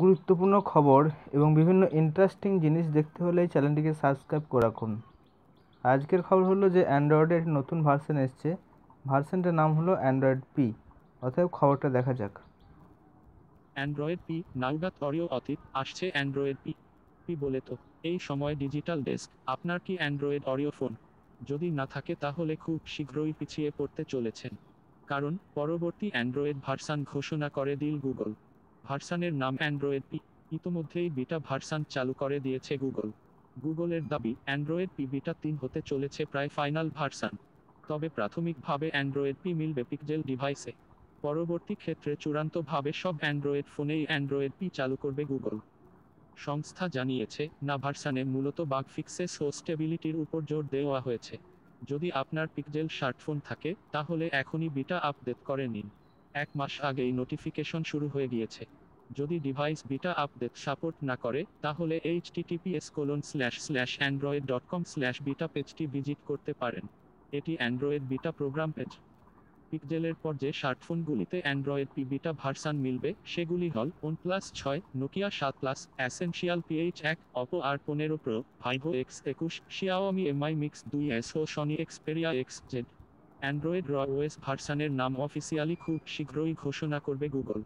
গুরুত্বপূর্ণ খবর এবং বিভিন্ন ইন্টারেস্টিং জিনিস দেখতে হলে এই চ্যানেলটিকে সাবস্ক্রাইব করে রাখুন আজকের খবর হলো যে অ্যান্ড্রয়েডের একটি নতুন ভার্সন এসছে ভার্সনটার নাম হলো অ্যান্ড্রয়েড পি অতএব খবরটা দেখা যাক অ্যান্ড্রয়েড পি নাউগাত অরিও অতীত আসছে অ্যান্ড্রয়েড পি পি বলে তো এই সময় ডিজিটাল ডেস্ক আপনার কি অ্যান্ড্রয়েড অরিও ফোন যদি না থাকে তাহলে খুব শীঘ্রই পিছিয়ে পড়তে চলেছেন কারণ পরবর্তী অ্যান্ড্রয়েড ভার্সান ঘোষণা করে দিল গুগল ভার্সানের নাম অ্যান্ড্রয়েড পি ইতোমধ্যেই বিটা ভার্সান চালু করে দিয়েছে গুগল গুগলের দাবি অ্যান্ড্রয়েড পি বিটা তিন হতে চলেছে প্রায় ফাইনাল ভার্সান তবে প্রাথমিকভাবে অ্যান্ড্রয়েড পি মিলবে পিকজেল ডিভাইসে পরবর্তী ক্ষেত্রে চূড়ান্তভাবে সব অ্যান্ড্রয়েড ফোনেই অ্যান্ড্রয়েড পি চালু করবে গুগল সংস্থা জানিয়েছে না ভার্সানে মূলত বাগ ফিক্সেস ও স্টেবিলিটির উপর জোর দেওয়া হয়েছে যদি আপনার পিকজেল স্মার্টফোন থাকে তাহলে এখনই বিটা আপডেট করে নিন এক মাস আগেই নোটিফিকেশন শুরু হয়ে গিয়েছে যদি ডিভাইস বিটা আপডেট সাপোর্ট না করে তাহলে HTTPS colon slash slash Android dot com slash beta পেজটি ভিজিট করতে পারেন এটি অ্যান্ড্রয়েড বিটা প্রোগ্রাম পেজ পিকজেলের পর যে স্মার্টফোনগুলিতে অ্যান্ড্রয়েড পি বিটা ভার্সান মিলবে সেগুলি হল ওন প্লাস ছয় নোকিয়া সাত প্লাস অ্যাসেন্সিয়াল পিএইচ এক অপো আর পনেরো প্রো ভাইভো এক্স একুশ শিয়াওমি এমআই মিক্স দুই এস ও Sony Xperia X Z Android র ওয়েস ভার্সানের নাম অফিসিয়ালি খুব শীঘ্রই ঘোষণা করবে গুগল